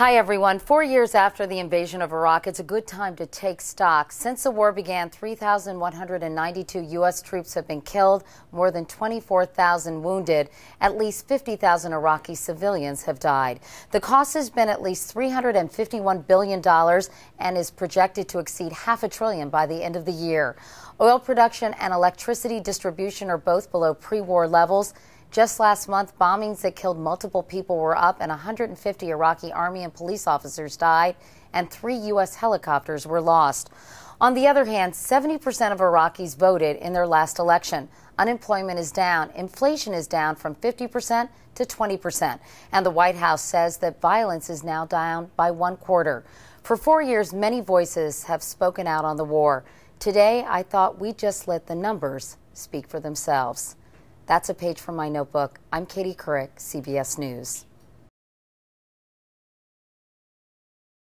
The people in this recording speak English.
Hi, everyone. Four years after the invasion of Iraq, it's a good time to take stock. Since the war began, 3,192 U.S. troops have been killed, more than 24,000 wounded. At least 50,000 Iraqi civilians have died. The cost has been at least $351 billion and is projected to exceed half a trillion by the end of the year. Oil production and electricity distribution are both below pre war levels. Just last month, bombings that killed multiple people were up, and 150 Iraqi army and police officers died, and three U.S. helicopters were lost. On the other hand, 70% of Iraqis voted in their last election. Unemployment is down, inflation is down from 50% to 20%, and the White House says that violence is now down by one quarter. For four years, many voices have spoken out on the war. Today, I thought we just let the numbers speak for themselves. That's a page from my notebook. I'm Katie Couric, CBS News.